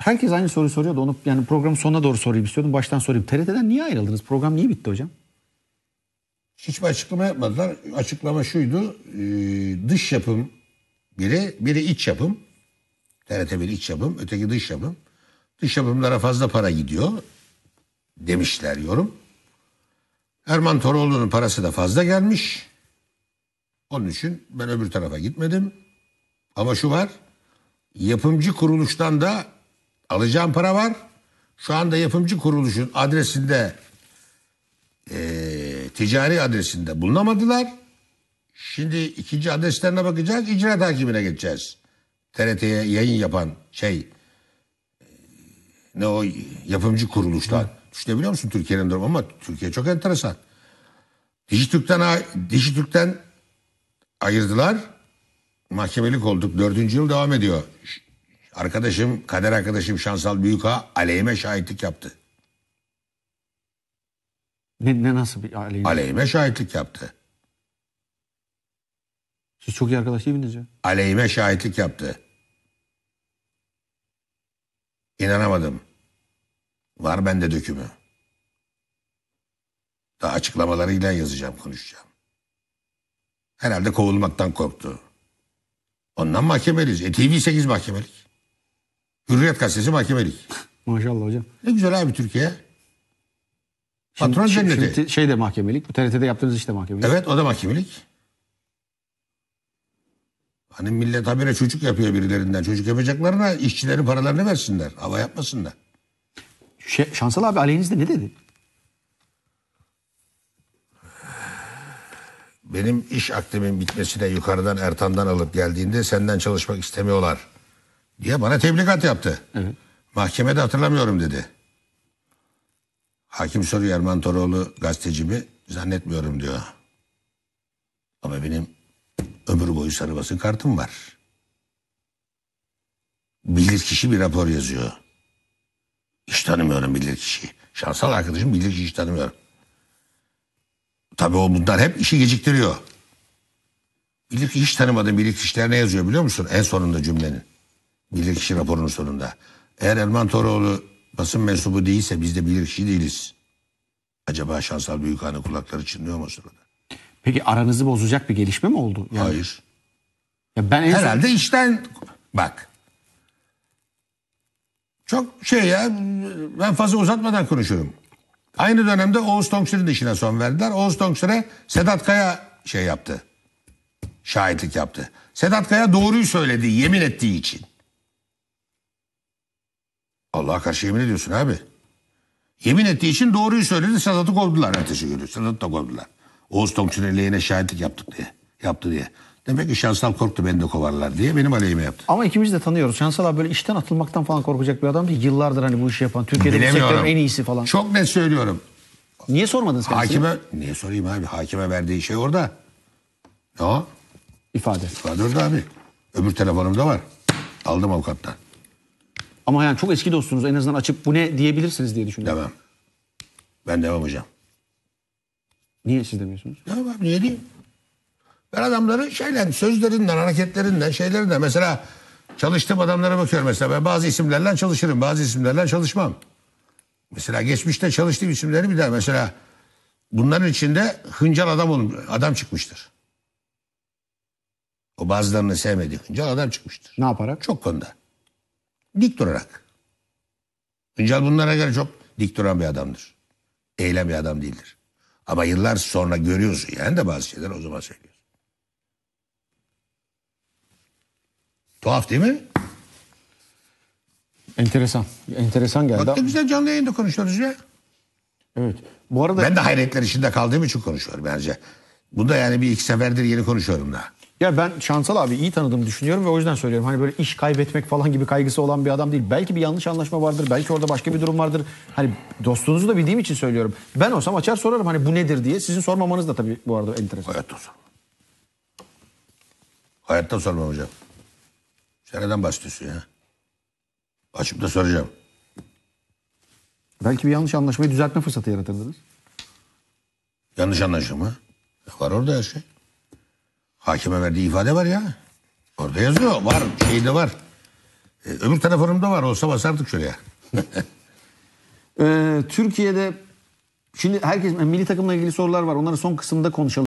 Herkes aynı soruyu soruyor da Onu yani programın sonuna doğru sorayım istiyordum. Baştan sorayım. TRT'den niye ayrıldınız? Program niye bitti hocam? Hiçbir açıklama yapmadılar. Açıklama şuydu. E, dış yapım biri, biri iç yapım. TRT biri iç yapım, öteki dış yapım. Dış yapımlara fazla para gidiyor demişler yorum. Erman Toroğlu'nun parası da fazla gelmiş. Onun için ben öbür tarafa gitmedim. Ama şu var. Yapımcı kuruluştan da Alacağım para var. Şu anda yapımcı kuruluşun adresinde e, ticari adresinde bulunamadılar. Şimdi ikinci adreslerine bakacağız. icra takibine geçeceğiz. TRT'ye yayın yapan şey e, ne o yapımcı kuruluşlar. Hı. Düşünebiliyor musun Türkiye'nin durumu ama Türkiye çok enteresan. Dijitürk'ten, Dijitürk'ten ayırdılar. Mahkemelik olduk. Dördüncü yıl devam ediyor Arkadaşım, kader arkadaşım Şansal Büyük'a aleyhime şahitlik yaptı. Ne, ne nasıl bir aleyhime? Aleyhime şahitlik yaptı. Siz çok iyi arkadaş değil ya? Aleyhime şahitlik yaptı. İnanamadım. Var bende dökümü. Daha açıklamalarıyla yazacağım, konuşacağım. Herhalde kovulmaktan korktu. Ondan mahkemeliyiz. E TV8 mahkemelik. Hürriyet gazetesi mahkemelik. Maşallah hocam. Ne güzel abi Türkiye. Şimdi, Patron şimdi, şey, cenneti. Şimdi şey de mahkemelik. Bu TRT'de yaptığınız iş de mahkemelik. Evet o da mahkemelik. Hani millet habire çocuk yapıyor birilerinden. Çocuk yapacaklarına işçilerin paralarını versinler. Hava yapmasınlar. Şey, Şansal abi aleyhinizde ne dedi? Benim iş aktimin bitmesine yukarıdan Ertan'dan alıp geldiğinde senden çalışmak istemiyorlar diye bana tebligat yaptı. Evet. Mahkemede hatırlamıyorum dedi. Hakim soruyor Erman Toroğlu gazeteci mi? Zannetmiyorum diyor. Ama benim ömür boyu sarı basın kartım var. Bilir kişi bir rapor yazıyor. Hiç tanımıyorum bilir kişiyi. Şansal arkadaşım bilir kişi tanımıyorum. Tabii o bunlar hep işi geciktiriyor. Bilir ki hiç tanımadığım bilir kişiler ne yazıyor biliyor musun? En sonunda cümlenin bilirkişi raporunun sonunda. Eğer Erman Toroğlu basın mensubu değilse biz de bilirkişi değiliz. Acaba Şansal Büyükhan'ın kulakları çınlıyor mu o sırada? Peki aranızı bozacak bir gelişme mi oldu? Yani, Hayır. Ya ben en Herhalde son... işten bak. Çok şey ya ben fazla uzatmadan konuşuyorum. Aynı dönemde Oğuz Tongsur'un işine son verdiler. Oğuz Tongsur'a Sedat Kaya şey yaptı. Şahitlik yaptı. Sedat Kaya doğruyu söyledi yemin ettiği için. Allah'a karşı yemin ediyorsun abi. Yemin ettiği için doğruyu söyledi. Sedat'ı kovdular ertesi günü. Sedat'ı da kovdular. Oğuz Tomçin'in lehine şahitlik yaptık diye. Yaptı diye. Demek ki Şansal korktu beni de kovarlar diye benim aleyhime yaptı. Ama ikimiz de tanıyoruz. Şansal abi böyle işten atılmaktan falan korkacak bir adam değil. Yıllardır hani bu işi yapan. Türkiye'de bu sektörün en iyisi falan. Çok net söylüyorum. Niye sormadınız kendisine? Hakime, niye sorayım abi? Hakime verdiği şey orada. Ne o? İfade. İfade orada abi. Öbür telefonumda var. Aldım avukattan. Ama yani çok eski dostunuz en azından açıp bu ne diyebilirsiniz diye düşünüyorum. Devam. Ben devam hocam. Niye siz demiyorsunuz? Ya abi niye diyeyim? Ben adamları şeyle, sözlerinden, hareketlerinden, şeylerinden mesela çalıştığım adamlara bakıyorum mesela ben bazı isimlerle çalışırım, bazı isimlerle çalışmam. Mesela geçmişte çalıştığım isimleri bir daha mesela bunların içinde hıncal adam olun, adam çıkmıştır. O bazılarını sevmedi. hıncal adam çıkmıştır. Ne yaparak? Çok konuda. Dik durarak. Üncal bunlara göre çok dik duran bir adamdır. Eylem bir adam değildir. Ama yıllar sonra görüyorsun yani de bazı şeyler o zaman söylüyorsun. Tuhaf değil mi? Enteresan. Enteresan geldi. Bak güzel canlı yayında konuşuyoruz ya. Evet. Bu arada ben de hayretler içinde kaldığım için konuşuyorum bence. Bu da yani bir iki seferdir yeni konuşuyorum daha. Ya ben Şansal abi iyi tanıdığımı düşünüyorum ve o yüzden söylüyorum. Hani böyle iş kaybetmek falan gibi kaygısı olan bir adam değil. Belki bir yanlış anlaşma vardır. Belki orada başka bir durum vardır. Hani dostunuzu da bildiğim için söylüyorum. Ben olsam açar sorarım hani bu nedir diye. Sizin sormamanız da tabii bu arada enteresan. Hayatta sormam. Hayatta sormam hocam. Sen neden bahsediyorsun ya? Açıp da soracağım. Belki bir yanlış anlaşmayı düzeltme fırsatı yaratırdınız. Yanlış anlaşma. Var orada her şey. Hakime verdiği ifade var ya. Orada yazıyor. Var. Şeyde var. E, öbür telefonumda var. Olsa basardık şuraya. e, Türkiye'de şimdi herkes milli takımla ilgili sorular var. Onları son kısımda konuşalım.